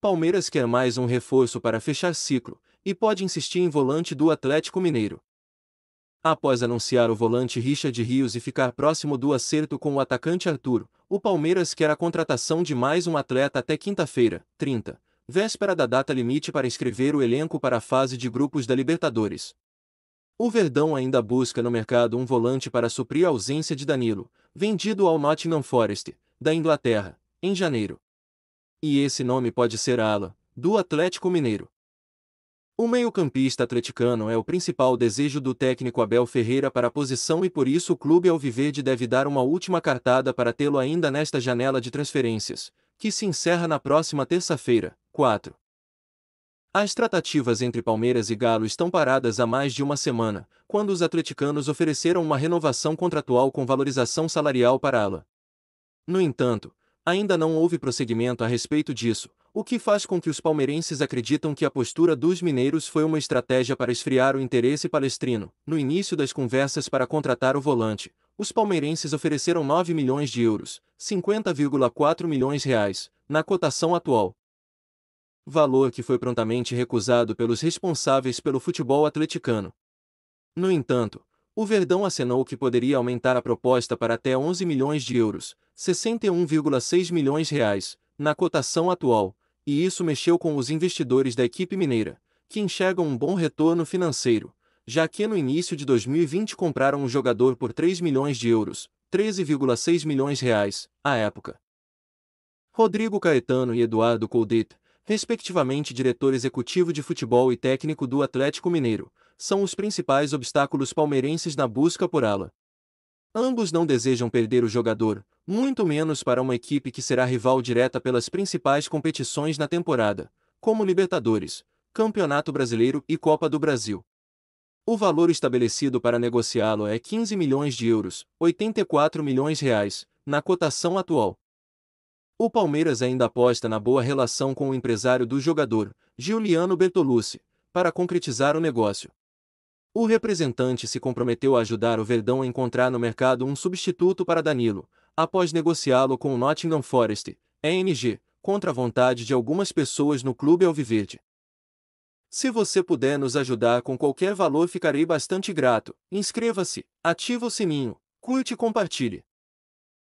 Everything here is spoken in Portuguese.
Palmeiras quer mais um reforço para fechar ciclo e pode insistir em volante do Atlético Mineiro. Após anunciar o volante Richard Rios e ficar próximo do acerto com o atacante Arturo, o Palmeiras quer a contratação de mais um atleta até quinta-feira, 30, véspera da data limite para inscrever o elenco para a fase de grupos da Libertadores. O Verdão ainda busca no mercado um volante para suprir a ausência de Danilo, vendido ao Nottingham Forest, da Inglaterra, em janeiro. E esse nome pode ser ala, do Atlético Mineiro. O meio-campista atleticano é o principal desejo do técnico Abel Ferreira para a posição e por isso o clube Alviverde deve dar uma última cartada para tê-lo ainda nesta janela de transferências, que se encerra na próxima terça-feira, 4. As tratativas entre Palmeiras e Galo estão paradas há mais de uma semana, quando os atleticanos ofereceram uma renovação contratual com valorização salarial para Ala. No entanto, Ainda não houve prosseguimento a respeito disso, o que faz com que os palmeirenses acreditam que a postura dos mineiros foi uma estratégia para esfriar o interesse palestrino. No início das conversas para contratar o volante, os palmeirenses ofereceram 9 milhões de euros, 50,4 milhões reais, na cotação atual. Valor que foi prontamente recusado pelos responsáveis pelo futebol atleticano. No entanto, o Verdão acenou que poderia aumentar a proposta para até 11 milhões de euros, 61,6 milhões reais, na cotação atual, e isso mexeu com os investidores da equipe mineira, que enxergam um bom retorno financeiro, já que no início de 2020 compraram um jogador por 3 milhões de euros, 13,6 milhões reais, à época. Rodrigo Caetano e Eduardo Coudet, respectivamente diretor executivo de futebol e técnico do Atlético Mineiro, são os principais obstáculos palmeirenses na busca por ala. Ambos não desejam perder o jogador, muito menos para uma equipe que será rival direta pelas principais competições na temporada, como Libertadores, Campeonato Brasileiro e Copa do Brasil. O valor estabelecido para negociá-lo é 15 milhões de euros, 84 milhões reais, na cotação atual. O Palmeiras ainda aposta na boa relação com o empresário do jogador, Giuliano Bertolucci, para concretizar o negócio. O representante se comprometeu a ajudar o Verdão a encontrar no mercado um substituto para Danilo, após negociá-lo com o Nottingham Forest, ENG, contra a vontade de algumas pessoas no clube Alviverde. Se você puder nos ajudar com qualquer valor ficarei bastante grato. Inscreva-se, ative o sininho, curte e compartilhe.